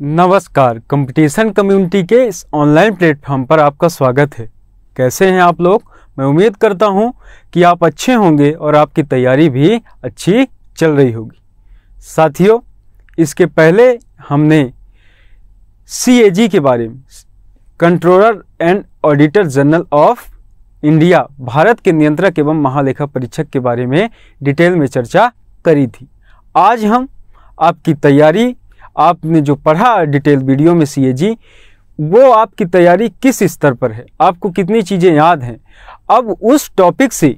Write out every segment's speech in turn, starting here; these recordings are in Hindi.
नमस्कार कंपटीशन कम्युनिटी के इस ऑनलाइन प्लेटफॉर्म पर आपका स्वागत है कैसे हैं आप लोग मैं उम्मीद करता हूं कि आप अच्छे होंगे और आपकी तैयारी भी अच्छी चल रही होगी साथियों इसके पहले हमने सी के बारे में controller and auditor general of India Bharat के नियंत्रक एवं महालेखा परीक्षक के बारे में डिटेल में चर्चा करी थी आज हम आपकी तैयारी आपने जो पढ़ा डिटेल वीडियो में सी वो आपकी तैयारी किस स्तर पर है आपको कितनी चीज़ें याद हैं अब उस टॉपिक से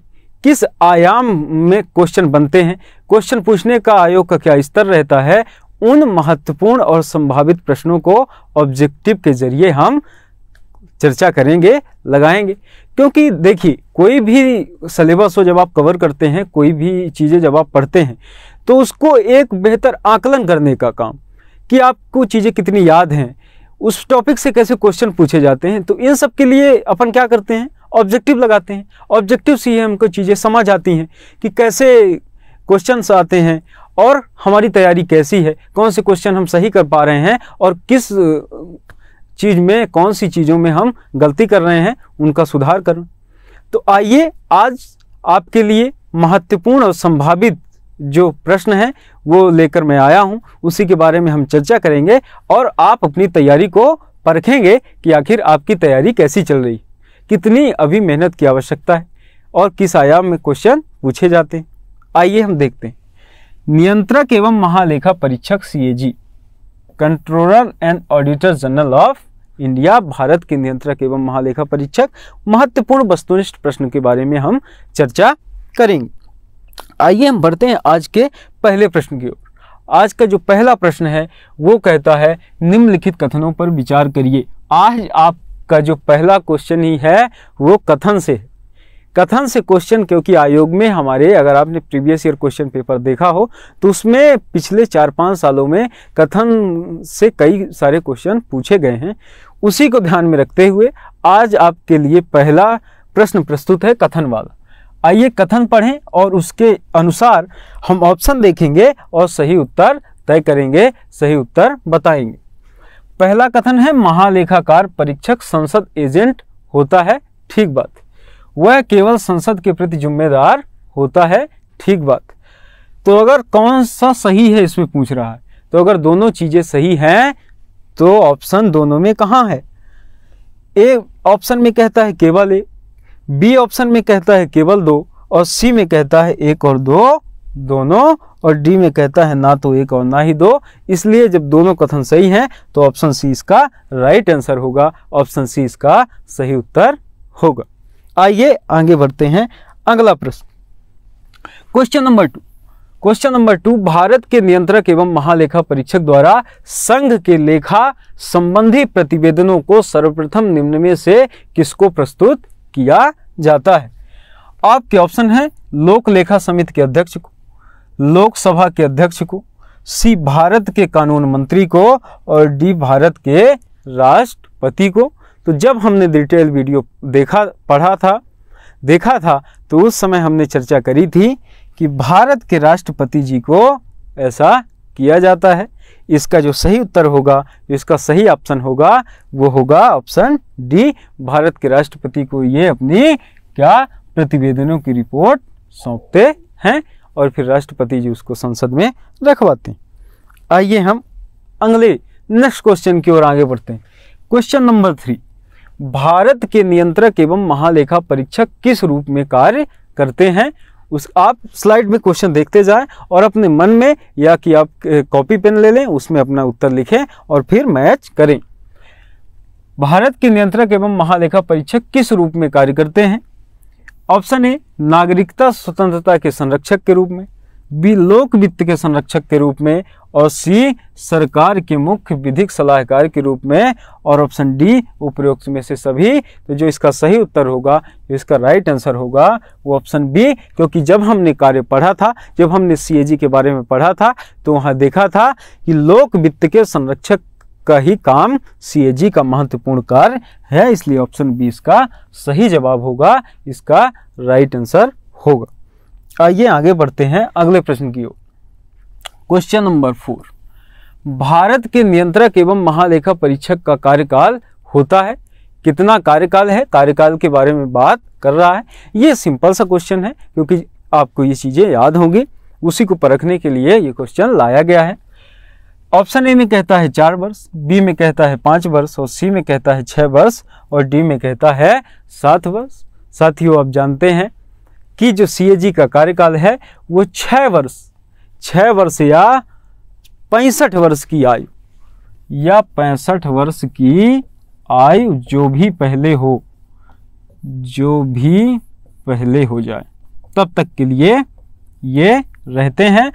किस आयाम में क्वेश्चन बनते हैं क्वेश्चन पूछने का आयोग का क्या स्तर रहता है उन महत्वपूर्ण और संभावित प्रश्नों को ऑब्जेक्टिव के जरिए हम चर्चा करेंगे लगाएंगे क्योंकि देखिए कोई भी सलेबस हो जब आप कवर करते हैं कोई भी चीज़ें जब आप पढ़ते हैं तो उसको एक बेहतर आकलन करने का काम कि आपको चीज़ें कितनी याद हैं उस टॉपिक से कैसे क्वेश्चन पूछे जाते हैं तो इन सब के लिए अपन क्या करते हैं ऑब्जेक्टिव लगाते हैं ऑब्जेक्टिव से ही हमको चीज़ें समझ आती हैं कि कैसे क्वेश्चन आते हैं और हमारी तैयारी कैसी है कौन से क्वेश्चन हम सही कर पा रहे हैं और किस चीज़ में कौन सी चीज़ों में हम गलती कर रहे हैं उनका सुधार करें तो आइए आज आपके लिए महत्वपूर्ण और संभावित जो प्रश्न है वो लेकर मैं आया हूँ उसी के बारे में हम चर्चा करेंगे और आप अपनी तैयारी को परखेंगे कि आखिर आपकी तैयारी कैसी चल रही कितनी अभी मेहनत की आवश्यकता है और किस आयाम में क्वेश्चन पूछे जाते हैं आइए हम देखते हैं नियंत्रक एवं महालेखा परीक्षक CAG controller and auditor general of India Bharat के नियंत्रक एवं महालेखा परीक्षक महत्वपूर्ण वस्तुनिष्ठ प्रश्न के बारे में हम चर्चा करेंगे आइए हम बढ़ते हैं आज के पहले प्रश्न की ओर आज का जो पहला प्रश्न है वो कहता है निम्नलिखित कथनों पर विचार करिए आज आपका जो पहला क्वेश्चन ही है वो कथन से है कथन से क्वेश्चन क्योंकि आयोग में हमारे अगर आपने प्रीवियस ईयर क्वेश्चन पेपर देखा हो तो उसमें पिछले चार पाँच सालों में कथन से कई सारे क्वेश्चन पूछे गए हैं उसी को ध्यान में रखते हुए आज आपके लिए पहला प्रश्न प्रस्तुत है कथन वाला आइए कथन पढ़ें और उसके अनुसार हम ऑप्शन देखेंगे और सही उत्तर तय करेंगे सही उत्तर बताएंगे पहला कथन है महालेखाकार परीक्षक संसद एजेंट होता है ठीक बात वह केवल संसद के प्रति जिम्मेदार होता है ठीक बात तो अगर कौन सा सही है इसमें पूछ रहा है तो अगर दोनों चीज़ें सही हैं तो ऑप्शन दोनों में कहाँ है ए ऑप्शन में कहता है केवल ए बी ऑप्शन में कहता है केवल दो और सी में कहता है एक और दो दोनों और डी में कहता है ना तो एक और ना ही दो इसलिए जब दोनों कथन सही हैं तो ऑप्शन सी इसका राइट आंसर होगा ऑप्शन सी इसका सही उत्तर होगा आइए आगे बढ़ते हैं अगला प्रश्न question number two question number two Bharat के नियंत्रक एवं महालेखा परीक्षक द्वारा संघ के लेखा संबंधी प्रतिवेदनों को सर्वप्रथम निम्न में से किसको प्रस्तुत किया जाता है आपके ऑप्शन है लोक लेखा समिति के अध्यक्ष को लोकसभा के अध्यक्ष को सी भारत के कानून मंत्री को और डी भारत के राष्ट्रपति को तो जब हमने डिटेल वीडियो देखा पढ़ा था देखा था तो उस समय हमने चर्चा करी थी कि भारत के राष्ट्रपति जी को ऐसा किया जाता है इसका जो सही उत्तर होगा जो इसका सही ऑप्शन होगा वो होगा ऑप्शन डी भारत के राष्ट्रपति को ये अपनी क्या प्रतिवेदनों की रिपोर्ट सौंपते हैं और फिर राष्ट्रपति जी उसको संसद में रखवाते हैं आइए हम अगले नेक्स्ट क्वेश्चन की ओर आगे बढ़ते हैं क्वेश्चन नंबर थ्री भारत के नियंत्रक एवं महालेखा परीक्षक किस रूप में कार्य करते हैं उस आप स्लाइड में क्वेश्चन देखते जाएं और अपने मन में या कि आप कॉपी पेन ले लें उसमें अपना उत्तर लिखें और फिर मैच करें भारत के नियंत्रक एवं महालेखा परीक्षक किस रूप में कार्य करते हैं ऑप्शन ए नागरिकता स्वतंत्रता के संरक्षक के रूप में बी लोक वित्त के संरक्षक के रूप में और सी सरकार के मुख्य विधिक सलाहकार के रूप में और ऑप्शन डी उपयुक्त में से सभी तो जो इसका सही उत्तर होगा जो इसका राइट आंसर होगा वो ऑप्शन बी क्योंकि जब हमने कार्य पढ़ा था जब हमने सी के बारे में पढ़ा था तो वहाँ देखा था कि लोक वित्त के संरक्षक का ही काम सी का महत्वपूर्ण कार्य है इसलिए ऑप्शन बी इसका सही जवाब होगा इसका राइट आंसर होगा आइए आगे बढ़ते हैं अगले प्रश्न की ओर क्वेश्चन नंबर फोर भारत के नियंत्रक एवं महालेखा परीक्षक का कार्यकाल होता है कितना कार्यकाल है कार्यकाल के बारे में बात कर रहा है ये सिंपल सा क्वेश्चन है क्योंकि आपको ये चीज़ें याद होंगी उसी को परखने के लिए ये क्वेश्चन लाया गया है ऑप्शन ए में कहता है चार वर्ष बी में कहता है पाँच वर्ष और सी में कहता है छः वर्ष और डी में कहता है सात वर्ष साथियों आप जानते हैं कि जो सी का कार्यकाल है वो छः वर्ष छः वर्ष या पैंसठ वर्ष की आयु या पैंसठ वर्ष की आयु जो भी पहले हो जो भी पहले हो जाए तब तक के लिए ये रहते हैं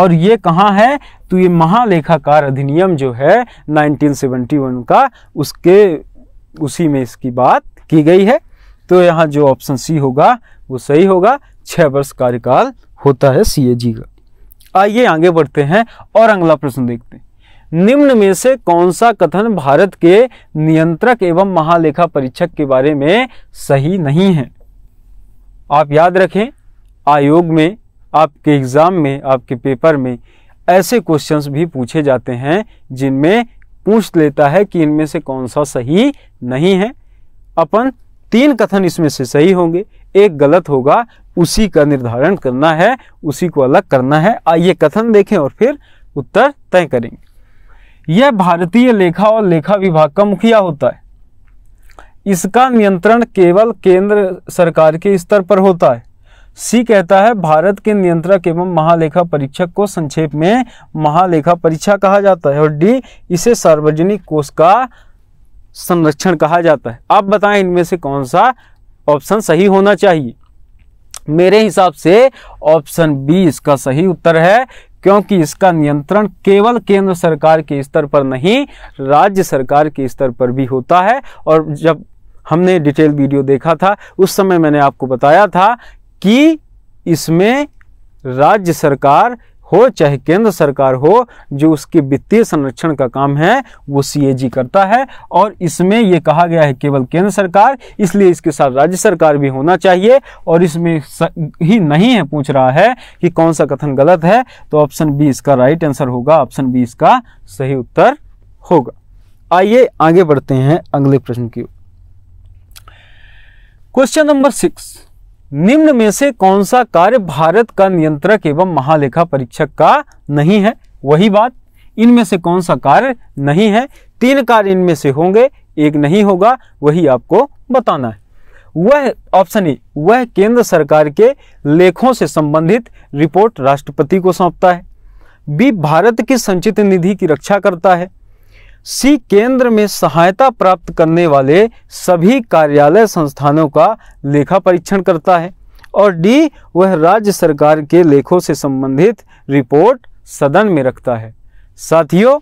और ये कहाँ है तो ये महालेखाकार अधिनियम जो है 1971 का उसके उसी में इसकी बात की गई है तो यहाँ जो ऑप्शन सी होगा वो सही होगा छः वर्ष कार्यकाल होता है सी का आइए आगे बढ़ते हैं और अगला प्रश्न देखते हैं निम्न में से कौन सा कथन भारत के नियंत्रक एवं महालेखा परीक्षक के बारे में सही नहीं है आप याद रखें आयोग में आपके एग्ज़ाम में आपके पेपर में ऐसे क्वेश्चंस भी पूछे जाते हैं जिनमें पूछ लेता है कि इनमें से कौन सा सही नहीं है अपन तीन कथन इसमें से सही होंगे एक गलत होगा उसी का निर्धारण करना है उसी को अलग करना है आइए कथन देखें और फिर उत्तर तय करेंगे यह भारतीय लेखा और लेखा विभाग का मुखिया होता है इसका नियंत्रण केवल केंद्र सरकार के स्तर पर होता है सी कहता है भारत के नियंत्रक एवं महालेखा परीक्षक को संक्षेप में महालेखा परीक्षा कहा जाता है और डी इसे सार्वजनिक कोष का संरक्षण कहा जाता है आप बताएं इनमें से कौन सा ऑप्शन सही होना चाहिए मेरे हिसाब से ऑप्शन बी इसका सही उत्तर है क्योंकि इसका नियंत्रण केवल केंद्र सरकार के स्तर पर नहीं राज्य सरकार के स्तर पर भी होता है और जब हमने डिटेल वीडियो देखा था उस समय मैंने आपको बताया था कि इसमें राज्य सरकार हो चाहे केंद्र सरकार हो जो उसके वित्तीय संरक्षण का काम है वो सीएजी करता है और इसमें ये कहा गया है केवल केंद्र सरकार इसलिए इसके साथ राज्य सरकार भी होना चाहिए और इसमें ही नहीं है पूछ रहा है कि कौन सा कथन गलत है तो ऑप्शन बी इसका राइट आंसर होगा ऑप्शन बी इसका सही उत्तर होगा आइए आगे बढ़ते हैं अगले प्रश्न की क्वेश्चन नंबर सिक्स निम्न में से कौन सा कार्य भारत का नियंत्रक एवं महालेखा परीक्षक का नहीं है वही बात इनमें से कौन सा कार्य नहीं है तीन कार्य इनमें से होंगे एक नहीं होगा वही आपको बताना है वह ऑप्शन ए वह केंद्र सरकार के लेखों से संबंधित रिपोर्ट राष्ट्रपति को सौंपता है बी भारत की संचित निधि की रक्षा करता है सी केंद्र में सहायता प्राप्त करने वाले सभी कार्यालय संस्थानों का लेखा परीक्षण करता है और डी वह राज्य सरकार के लेखों से संबंधित रिपोर्ट सदन में रखता है साथियों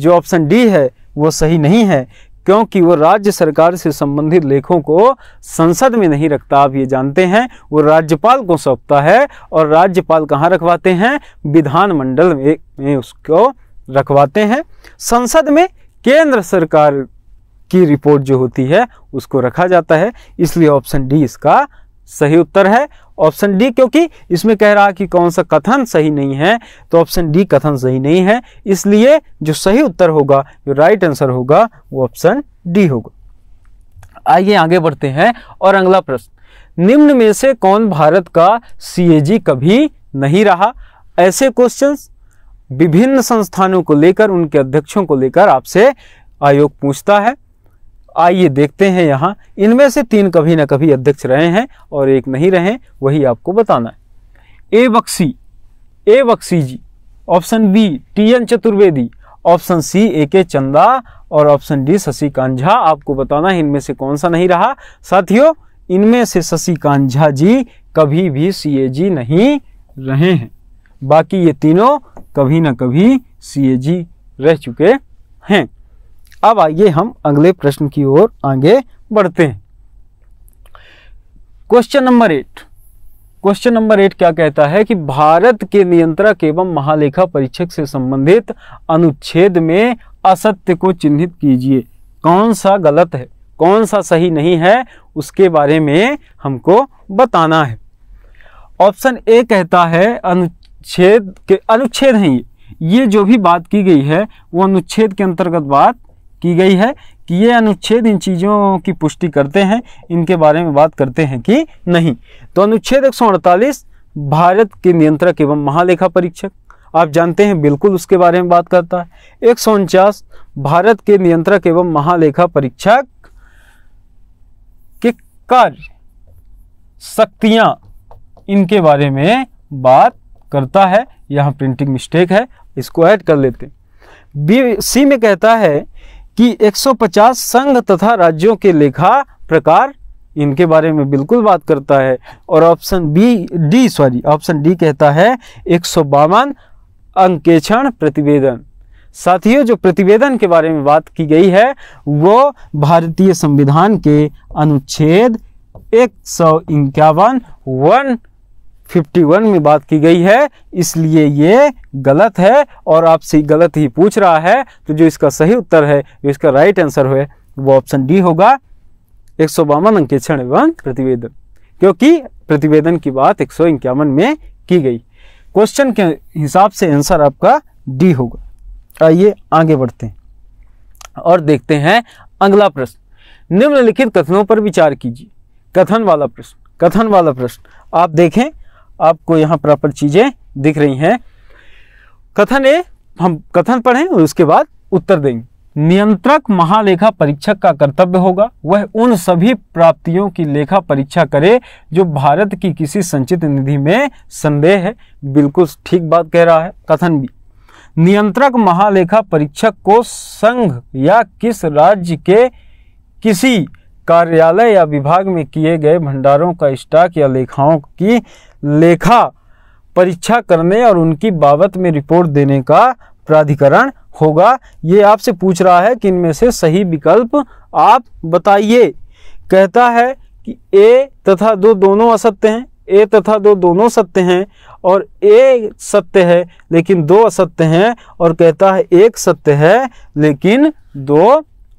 जो ऑप्शन डी है वो सही नहीं है क्योंकि वो राज्य सरकार से संबंधित लेखों को संसद में नहीं रखता आप ये जानते हैं वो राज्यपाल को सौंपता है और राज्यपाल कहाँ रखवाते हैं विधानमंडल में उसको रखवाते हैं संसद में केंद्र सरकार की रिपोर्ट जो होती है उसको रखा जाता है इसलिए ऑप्शन डी इसका सही उत्तर है ऑप्शन डी क्योंकि इसमें कह रहा कि कौन सा कथन सही नहीं है तो ऑप्शन डी कथन सही नहीं है इसलिए जो सही उत्तर होगा जो राइट आंसर होगा वो ऑप्शन डी होगा आइए आगे बढ़ते हैं और अगला प्रश्न निम्न में से कौन भारत का सीएजी कभी नहीं रहा ऐसे क्वेश्चंस विभिन्न संस्थानों को लेकर उनके अध्यक्षों को लेकर आपसे आयोग पूछता है आइए देखते हैं यहाँ इनमें से तीन कभी ना कभी अध्यक्ष रहे हैं और एक नहीं रहे वही आपको बताना है A Bakshi A Bakshi ji option B T N Chaturvedi option C A K Chanda और ऑप्शन डी शशिकांत झा आपको बताना है इनमें से कौन सा नहीं रहा साथियों इनमें से शशिकांत झा जी कभी भी सीएजी नहीं रहे हैं बाकी ये तीनों कभी ना कभी सी रह चुके हैं अब आइए हम अगले प्रश्न की ओर आगे बढ़ते हैं question number eight question number eight क्या कहता है कि भारत के नियंत्रक एवं महालेखा परीक्षक से संबंधित अनुच्छेद में असत्य को चिन्हित कीजिए कौन सा गलत है कौन सा सही नहीं है उसके बारे में हमको बताना है ऑप्शन ए कहता है अनु अनुच्छेद के अनुच्छेद हैं ये ये जो भी बात की गई है वो अनुच्छेद के अंतर्गत बात की गई है कि ये अनुच्छेद इन चीज़ों की पुष्टि करते हैं इनके बारे में बात करते हैं कि नहीं तो अनुच्छेद एक भारत के नियंत्रक एवं महालेखा परीक्षक आप जानते हैं बिल्कुल उसके बारे में बात करता है एक भारत के नियंत्रक एवं महालेखा परीक्षक के कार्य शक्तियां इनके बारे में बात करता है यहाँ प्रिंटिंग मिस्टेक है इसको ऐड कर लेते बी सी में कहता है कि 150 संघ तथा राज्यों के लेखा प्रकार इनके बारे में बिल्कुल बात करता है और option B D sorry option D कहता है एक सौ बावन अंकेक्षण प्रतिवेदन साथियों जो प्रतिवेदन के बारे में बात की गई है वो भारतीय संविधान के अनुच्छेद एक सौ इक्यावन वन 51 में बात की गई है इसलिए ये गलत है और आपसे गलत ही पूछ रहा है तो जो इसका सही उत्तर है जो इसका राइट आंसर है वो ऑप्शन डी होगा एक सौ बावन अंक क्षण एवं प्रतिवेदन क्योंकि प्रतिवेदन की बात एक सौ इक्यावन में की गई क्वेश्चन के हिसाब से आंसर आपका डी होगा आइए आगे बढ़ते हैं और देखते हैं अगला प्रश्न निम्नलिखित कथनों पर विचार कीजिए कथन वाला प्रश्न कथन वाला प्रश्न आप देखें आपको यहाँ प्रॉपर चीज़ें दिख रही हैं कथन ए हम कथन पढ़ें और उसके बाद उत्तर देंगे नियंत्रक महालेखा परीक्षक का कर्तव्य होगा वह उन सभी प्राप्तियों की लेखा परीक्षा करे जो भारत की किसी संचित निधि में संदेह है बिल्कुल ठीक बात कह रहा है कथन भी नियंत्रक महालेखा परीक्षक को संघ या किस राज्य के किसी कार्यालय या विभाग में किए गए भंडारों का स्टॉक या लेखाओं की लेखा परीक्षा करने और उनकी बाबत में रिपोर्ट देने का प्राधिकरण होगा ये आपसे पूछ रहा है कि इनमें से सही विकल्प आप बताइए कहता है कि ए तथा दो दोनों असत्य हैं ए तथा दो दोनों सत्य हैं और ए सत्य है लेकिन दो असत्य हैं और कहता है एक सत्य है लेकिन दो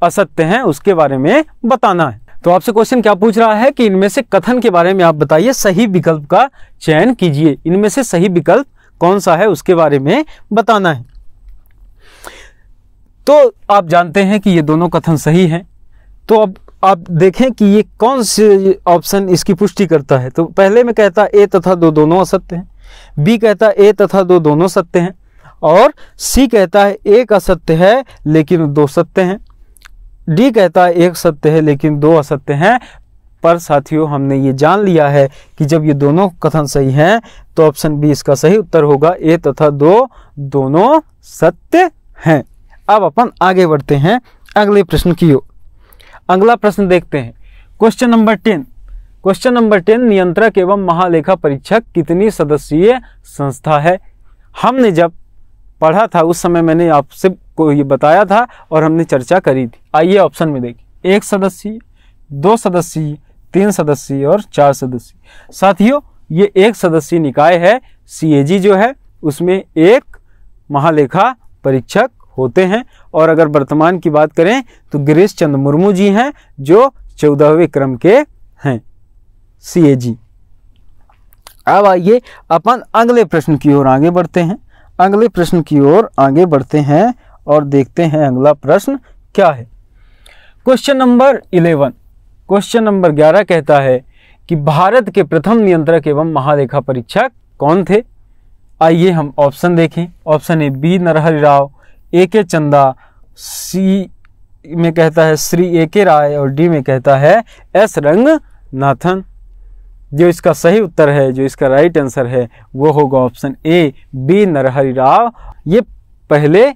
असत्य हैं उसके बारे में बताना है तो आपसे क्वेश्चन क्या पूछ रहा है कि इनमें से कथन के बारे में आप बताइए सही विकल्प का चयन कीजिए इनमें से सही विकल्प कौन सा है उसके बारे में बताना है तो आप जानते हैं कि ये दोनों कथन सही हैं तो अब आप देखें कि ये कौन से ऑप्शन इसकी पुष्टि करता है तो पहले में कहता ए तथा दो दोनों असत्य हैं बी कहता ए तथा दो दोनों सत्य हैं और सी कहता है एक असत्य है लेकिन दो सत्य हैं डी कहता है एक सत्य है लेकिन दो असत्य हैं पर साथियों हमने ये जान लिया है कि जब ये दोनों कथन सही हैं तो ऑप्शन बी इसका सही उत्तर होगा ए तथा दो दोनों सत्य हैं अब अपन आगे बढ़ते हैं अगले प्रश्न की ओर अगला प्रश्न देखते हैं question number ten question number ten नियंत्रक एवं महालेखा परीक्षक कितनी सदस्यीय संस्था है हमने जब पढ़ा था उस समय मैंने आपसे को ये बताया था और हमने चर्चा करी थी आइए ऑप्शन में देखिए एक सदस्यीय दो सदस्यीय तीन सदस्यीय और चार सदस्यीय साथियों ये एक सदस्यीय निकाय है सीएजी जो है उसमें एक महालेखा परीक्षक होते हैं और अगर वर्तमान की बात करें तो गिरीश चंद्र मुर्मू जी हैं जो चौदहवें क्रम के हैं सी अब आइए अपन अगले प्रश्न की ओर आगे बढ़ते हैं अगले प्रश्न की ओर आगे बढ़ते हैं और देखते हैं अगला प्रश्न क्या है question number eleven question number ग्यारह कहता है कि भारत के प्रथम नियंत्रक एवं महालेखा परीक्षक कौन थे आइए हम ऑप्शन देखें option A B Narahari Rao A K Chanda सी में कहता है श्री ए के राय और डी में कहता है एस रंगनाथन जो इसका सही उत्तर है जो इसका राइट आंसर है वो होगा option A B Narahari Rao ये पहले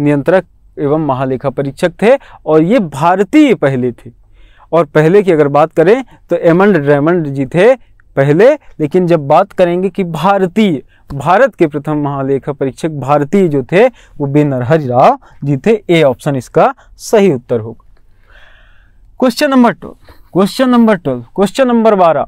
नियंत्रक एवं महालेखा परीक्षक थे और ये भारतीय पहले थे और पहले की अगर बात करें तो एमंड रेमंड जी थे पहले लेकिन जब बात करेंगे कि भारतीय भारत के प्रथम महालेखा परीक्षक भारतीय जो थे वो बे नरहरी राव जी थे ए ऑप्शन इसका सही उत्तर होगा question number twelve question number twelve question number बारह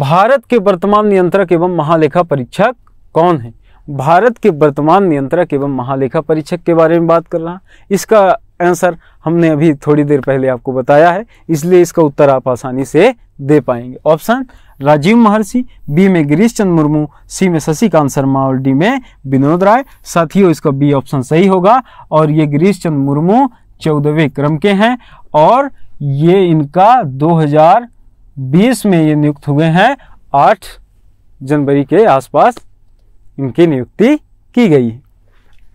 भारत के वर्तमान नियंत्रक एवं महालेखा परीक्षक कौन है भारत के वर्तमान नियंत्रक एवं महालेखा परीक्षक के बारे में बात कर रहा इसका आंसर हमने अभी थोड़ी देर पहले आपको बताया है इसलिए इसका उत्तर आप आसानी से दे पाएंगे ऑप्शन राजीव महर्षि बी में गिरीश चंद्र मुर्मू सी में शशिकांत शर्मा और डी में विनोद राय साथियों इसका बी ऑप्शन सही होगा और ये गिरीश चंद्र मुर्मू चौदहवें क्रम के हैं और ये इनका 2020 में ये नियुक्त हुए हैं 8 जनवरी के आसपास इनकी नियुक्ति की गई है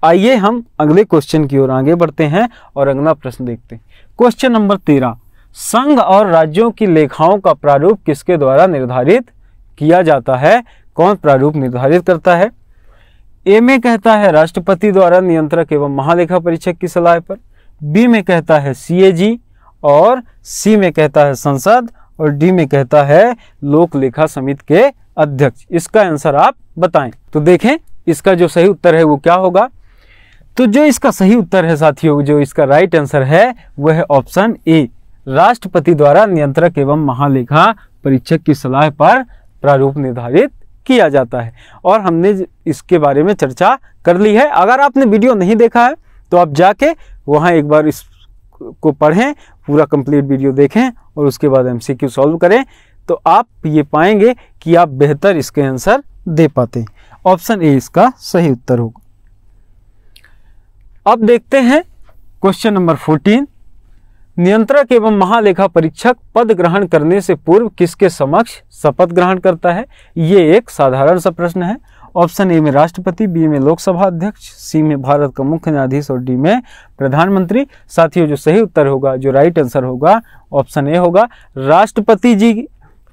आइए हम अगले क्वेश्चन की ओर आगे बढ़ते हैं और अगला प्रश्न देखते हैं क्वेश्चन नंबर तेरह संघ और राज्यों की लेखाओं का प्रारूप किसके द्वारा निर्धारित किया जाता है कौन प्रारूप निर्धारित करता है ए में कहता है राष्ट्रपति द्वारा नियंत्रक एवं महालेखा परीक्षक की सलाह पर बी में कहता है सी और सी में कहता है संसद और डी में कहता है लोक लेखा समिति के अध्यक्ष इसका आंसर आप बताएं तो देखें इसका जो सही उत्तर है वो क्या होगा तो जो इसका सही उत्तर है साथियों जो इसका राइट आंसर है वह है ऑप्शन ए राष्ट्रपति द्वारा नियंत्रक एवं महालेखा परीक्षक की सलाह पर प्रारूप निर्धारित किया जाता है और हमने इसके बारे में चर्चा कर ली है अगर आपने वीडियो नहीं देखा है तो आप जाके वहाँ एक बार इसको पढ़ें पूरा कंप्लीट वीडियो देखें और उसके बाद एम सी क्यू सॉल्व करें तो आप ये पाएंगे कि आप बेहतर इसके आंसर दे पाते हैं ऑप्शन ए इसका सही उत्तर होगा अब देखते हैं क्वेश्चन नंबर फोर्टीन नियंत्रक एवं महालेखा परीक्षक पद ग्रहण करने से पूर्व किसके समक्ष शपथ ग्रहण करता है ये एक साधारण सा प्रश्न है ऑप्शन ए में राष्ट्रपति बी में लोकसभा अध्यक्ष सी में भारत का मुख्य न्यायाधीश और डी में प्रधानमंत्री साथियों जो सही उत्तर होगा जो राइट आंसर होगा ऑप्शन ए होगा राष्ट्रपति जी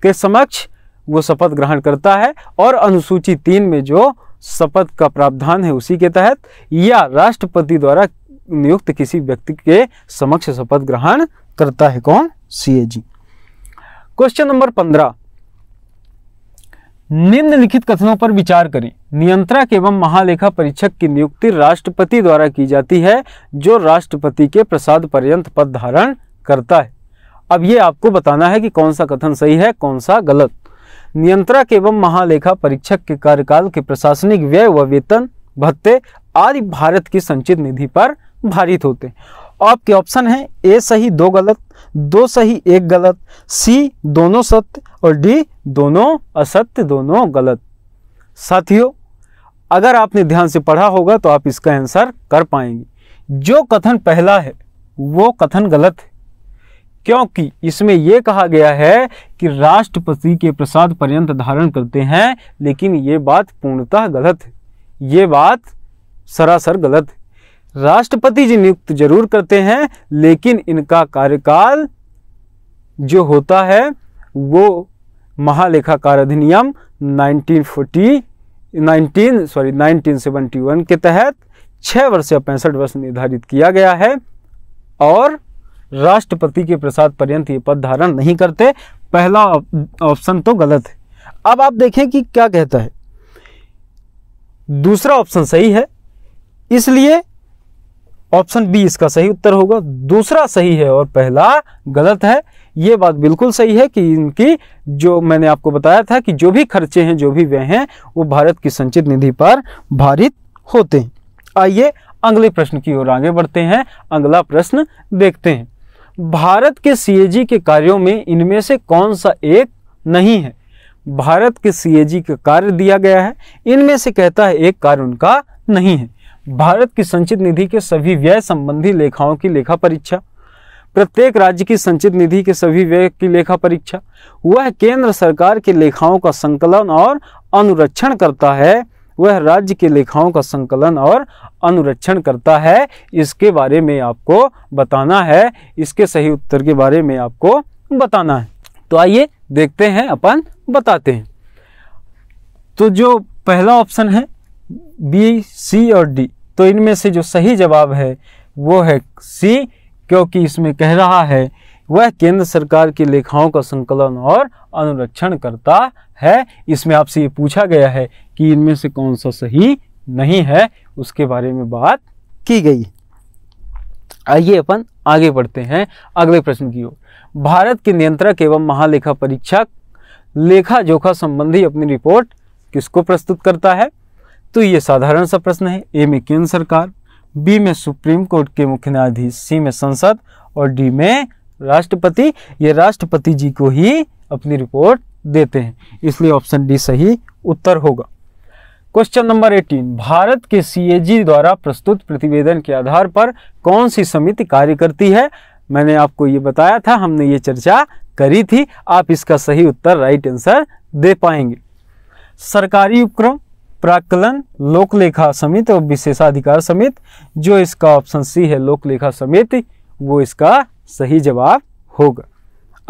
के समक्ष वो शपथ ग्रहण करता है और अनुसूची तीन में जो शपथ का प्रावधान है उसी के तहत या राष्ट्रपति द्वारा नियुक्त किसी व्यक्ति के समक्ष शपथ ग्रहण करता है कौन सी क्वेश्चन नंबर पंद्रह निम्नलिखित कथनों पर विचार करें नियंत्रक एवं महालेखा परीक्षक की नियुक्ति राष्ट्रपति द्वारा की जाती है जो राष्ट्रपति के प्रसाद पर्यंत पद धारण करता है अब ये आपको बताना है कि कौन सा कथन सही है कौन सा गलत नियंत्रक एवं महालेखा परीक्षक के कार्यकाल के प्रशासनिक व्यय व वेतन भत्ते आदि भारत की संचित निधि पर भारित होते हैं आपके ऑप्शन हैं ए सही दो गलत दो सही एक गलत सी दोनों सत्य और डी दोनों असत्य दोनों गलत साथियों अगर आपने ध्यान से पढ़ा होगा तो आप इसका आंसर कर पाएंगे जो कथन पहला है वो कथन गलत है क्योंकि इसमें यह कहा गया है कि राष्ट्रपति के प्रसाद पर्यंत धारण करते हैं लेकिन ये बात पूर्णतः गलत है ये बात सरासर गलत है राष्ट्रपति जी नियुक्त जरूर करते हैं लेकिन इनका कार्यकाल जो होता है वो महालेखाकार अधिनियम 1940 19 सॉरी 1971 के तहत छः वर्ष या पैंसठ वर्ष निर्धारित किया गया है और राष्ट्रपति के प्रसाद पर्यंत ये पद धारण नहीं करते पहला ऑप्शन तो गलत है अब आप देखें कि क्या कहता है दूसरा ऑप्शन सही है इसलिए ऑप्शन बी इसका सही उत्तर होगा दूसरा सही है और पहला गलत है ये बात बिल्कुल सही है कि इनकी जो मैंने आपको बताया था कि जो भी खर्चे हैं जो भी व्यय हैं वो भारत की संचित निधि पर भारित होते हैं आइए अगले प्रश्न की ओर आगे बढ़ते हैं अगला प्रश्न देखते हैं भारत के सीएजी के कार्यों में इनमें से कौन सा एक नहीं है भारत के सीएजी का कार्य दिया गया है इनमें से कहता है एक कार्य उनका नहीं है भारत की संचित निधि के सभी व्यय संबंधी लेखाओं की लेखा परीक्षा प्रत्येक राज्य की संचित निधि के सभी व्यय की लेखा परीक्षा वह केंद्र सरकार के लेखाओं का संकलन और अनुरक्षण करता है वह राज्य के लेखाओं का संकलन और अनुरक्षण करता है इसके बारे में आपको बताना है इसके सही उत्तर के बारे में आपको बताना है तो आइए देखते हैं अपन बताते हैं तो जो पहला ऑप्शन है बी सी और डी तो इनमें से जो सही जवाब है वो है सी क्योंकि इसमें कह रहा है वह केंद्र सरकार की लेखाओं का संकलन और अनुरक्षण करता है इसमें आपसे ये पूछा गया है कि इनमें से कौन सा सही नहीं है उसके बारे में बात की गई आइए अपन आगे बढ़ते हैं अगले प्रश्न की ओर भारत के नियंत्रक एवं महालेखा परीक्षक लेखा जोखा संबंधी अपनी रिपोर्ट किसको प्रस्तुत करता है तो ये साधारण सा प्रश्न है ए में केंद्र सरकार बी में सुप्रीम कोर्ट के मुख्य न्यायाधीश सी में संसद और डी में राष्ट्रपति ये राष्ट्रपति जी को ही अपनी रिपोर्ट देते हैं इसलिए ऑप्शन डी सही उत्तर होगा क्वेश्चन नंबर 18 भारत के सीएजी द्वारा प्रस्तुत प्रतिवेदन के आधार पर कौन सी समिति कार्य करती है मैंने आपको ये बताया था हमने ये चर्चा करी थी आप इसका सही उत्तर राइट आंसर दे पाएंगे सरकारी उपक्रम प्राकलन लोकलेखा समित और विशेषाधिकार समित जो इसका ऑप्शन सी है लोकलेखा समिति वो इसका सही जवाब होगा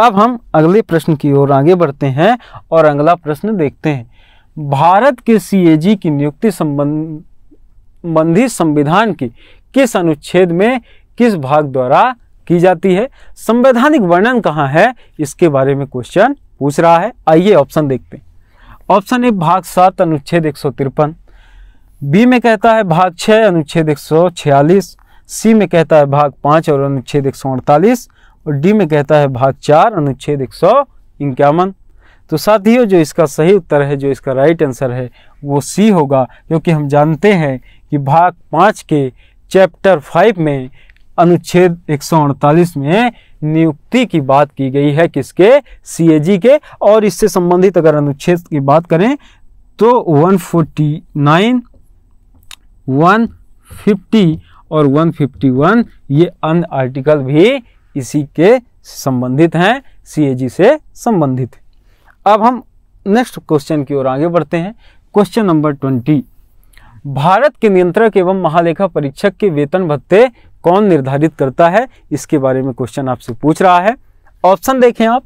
अब हम अगले प्रश्न की ओर आगे बढ़ते हैं और अगला प्रश्न देखते हैं भारत के सीएजी की नियुक्ति संबंधी संविधान की किस अनुच्छेद में किस भाग द्वारा की जाती है संवैधानिक वर्णन कहाँ है इसके बारे में क्वेश्चन पूछ रहा है आइए ऑप्शन देखते हैं ऑप्शन ए भाग सात अनुच्छेद एक सौ तिरपन बी में कहता है भाग छः अनुच्छेद एक सौ छियालीस सी में कहता है भाग पाँच और अनुच्छेद एक सौ अड़तालीस और डी में कहता है भाग चार अनुच्छेद एक सौ इक्यावन तो साथियों जो इसका सही उत्तर है जो इसका राइट आंसर है वो सी होगा क्योंकि हम जानते हैं कि भाग पाँच के चैप्टर फाइव में अनुच्छेद एक में नियुक्ति की बात की गई है किसके सीएजी के और इससे संबंधित अगर अनुच्छेद की बात करें तो 149, 150 और 151 ये अन्य आर्टिकल भी इसी के संबंधित हैं सीएजी से संबंधित अब हम नेक्स्ट क्वेश्चन की ओर आगे बढ़ते हैं क्वेश्चन नंबर ट्वेंटी भारत के नियंत्रक एवं महालेखा परीक्षक के वेतन भत्ते कौन निर्धारित करता है इसके बारे में क्वेश्चन आपसे पूछ रहा है ऑप्शन देखें आप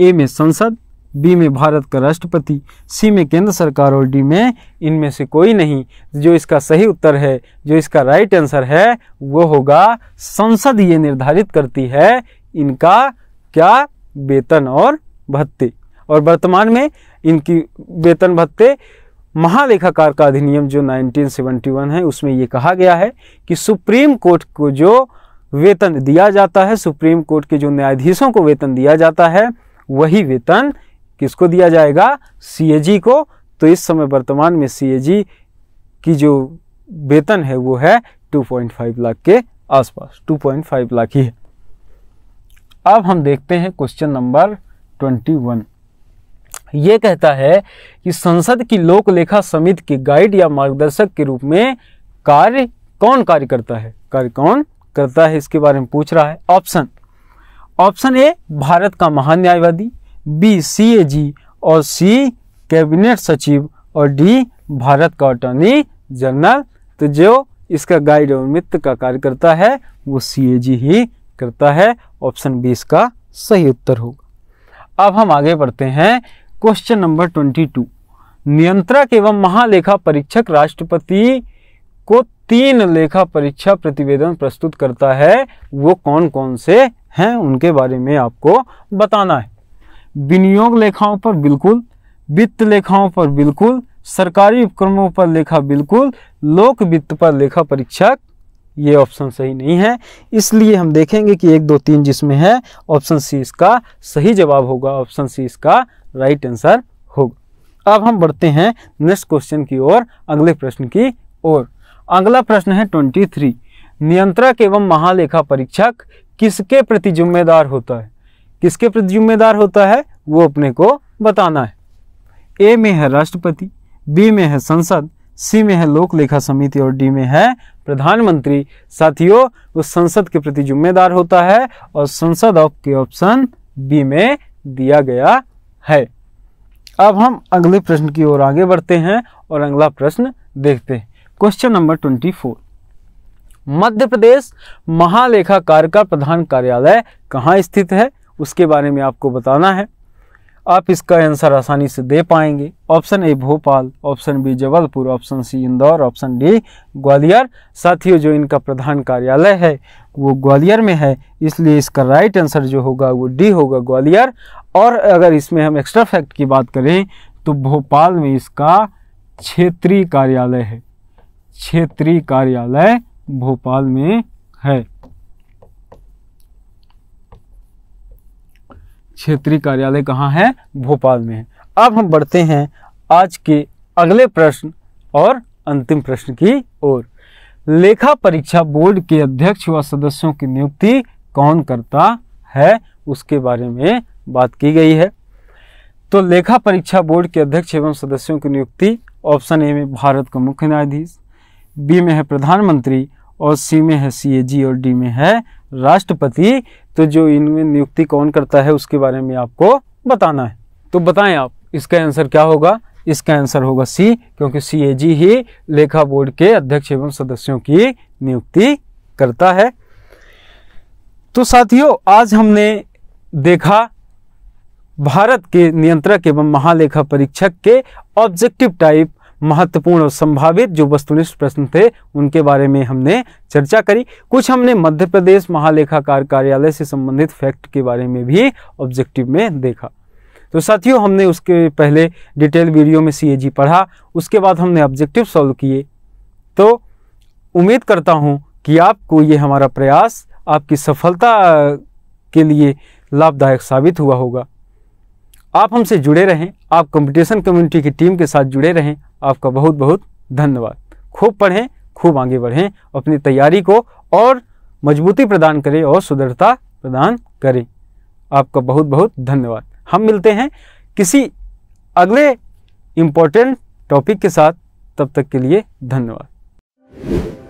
ए में संसद बी में भारत का राष्ट्रपति सी में केंद्र सरकार और डी में इनमें से कोई नहीं जो इसका सही उत्तर है जो इसका राइट आंसर है वो होगा संसद ये निर्धारित करती है इनका क्या वेतन और भत्ते और वर्तमान में इनकी वेतन भत्ते महालेखाकार का अधिनियम जो 1971 है उसमें ये कहा गया है कि सुप्रीम कोर्ट को जो वेतन दिया जाता है सुप्रीम कोर्ट के जो न्यायाधीशों को वेतन दिया जाता है वही वेतन किसको दिया जाएगा सीएजी को तो इस समय वर्तमान में सीएजी की जो वेतन है वो है 2.5 लाख के आसपास 2.5 लाख ही है अब हम देखते हैं क्वेश्चन नंबर ट्वेंटी ये कहता है कि संसद की लोक लेखा समिति के गाइड या मार्गदर्शक के रूप में कार्य कौन कार्य करता है कार्य कौन करता है इसके बारे में पूछ रहा है ऑप्शन ऑप्शन ए भारत का महान्यायवादी बी सी ए जी और सी कैबिनेट सचिव और डी भारत का अटॉर्नी जनरल तो जो इसका गाइड और मित्र का कार्य करता है वो सी ए जी ही करता है ऑप्शन बी इसका सही उत्तर होगा अब हम आगे बढ़ते हैं क्वेश्चन नंबर ट्वेंटी टू नियंत्रक एवं महालेखा परीक्षक राष्ट्रपति को तीन लेखा परीक्षा प्रतिवेदन प्रस्तुत करता है वो कौन कौन से हैं उनके बारे में आपको बताना है विनियोग लेखाओं पर बिल्कुल वित्त लेखाओं पर बिल्कुल सरकारी उपक्रमों पर लेखा बिल्कुल लोक वित्त पर लेखा परीक्षक ये ऑप्शन सही नहीं है इसलिए हम देखेंगे कि एक दो तीन जिसमें है ऑप्शन सी इसका सही जवाब होगा ऑप्शन सी इसका राइट आंसर होगा अब हम बढ़ते हैं नेक्स्ट क्वेश्चन की ओर अगले प्रश्न की ओर अगला प्रश्न है ट्वेंटी थ्री नियंत्रक एवं महालेखा परीक्षक किसके प्रति जिम्मेदार होता है किसके प्रति जिम्मेदार होता है वो अपने को बताना है ए में है राष्ट्रपति बी में है संसद सी में है लोक लेखा समिति और डी में है प्रधानमंत्री साथियों वो संसद के प्रति जिम्मेदार होता है और संसद ऑफ के ऑप्शन बी में दिया गया है अब हम अगले प्रश्न की ओर आगे बढ़ते हैं और अगला प्रश्न देखते हैं question number twenty four Madhya Pradesh महालेखाकार का प्रधान कार्यालय कहाँ स्थित है उसके बारे में आपको बताना है आप इसका आंसर आसानी से दे पाएंगे option A Bhopal option B Jabalpur option C Indore option D Gwalior साथियों जो इनका प्रधान कार्यालय है वो ग्वालियर में है इसलिए इसका राइट आंसर जो होगा वो डी होगा ग्वालियर और अगर इसमें हम एक्स्ट्रा फैक्ट की बात करें तो भोपाल में इसका क्षेत्रीय कार्यालय है क्षेत्रीय कार्यालय भोपाल में है क्षेत्रीय कार्यालय कहाँ है भोपाल में है अब हम बढ़ते हैं आज के अगले प्रश्न और अंतिम प्रश्न की ओर लेखा परीक्षा बोर्ड के अध्यक्ष व सदस्यों की नियुक्ति कौन करता है उसके बारे में बात की गई है तो लेखा परीक्षा बोर्ड के अध्यक्ष एवं सदस्यों की नियुक्ति ऑप्शन ए में भारत का मुख्य न्यायाधीश बी में है प्रधानमंत्री और सी में है सी और डी में है राष्ट्रपति तो जो इनमें नियुक्ति कौन करता है उसके बारे में आपको बताना है तो बताएं आप इसका आंसर क्या होगा इसका आंसर होगा सी क्योंकि सी ए जी ही लेखा बोर्ड के अध्यक्ष एवं सदस्यों की नियुक्ति करता है तो साथियों आज हमने देखा भारत के नियंत्रक एवं महालेखा परीक्षक के ऑब्जेक्टिव टाइप महत्वपूर्ण और संभावित जो वस्तुनिष्ठ प्रश्न थे उनके बारे में हमने चर्चा करी कुछ हमने मध्य प्रदेश महालेखाकार कार्यालय से संबंधित फैक्ट के बारे में भी ऑब्जेक्टिव में देखा तो साथियों हमने उसके पहले डिटेल वीडियो में सी पढ़ा उसके बाद हमने ऑब्जेक्टिव सॉल्व किए तो उम्मीद करता हूँ कि आपको ये हमारा प्रयास आपकी सफलता के लिए लाभदायक साबित हुआ होगा आप हमसे जुड़े रहें आप कंपटीशन कम्युनिटी की टीम के साथ जुड़े रहें आपका बहुत बहुत धन्यवाद खूब पढ़ें खूब आगे बढ़ें अपनी तैयारी को और मजबूती प्रदान करें और सुदृढ़ता प्रदान करें आपका बहुत बहुत धन्यवाद हम मिलते हैं किसी अगले इम्पोर्टेंट टॉपिक के साथ तब तक के लिए धन्यवाद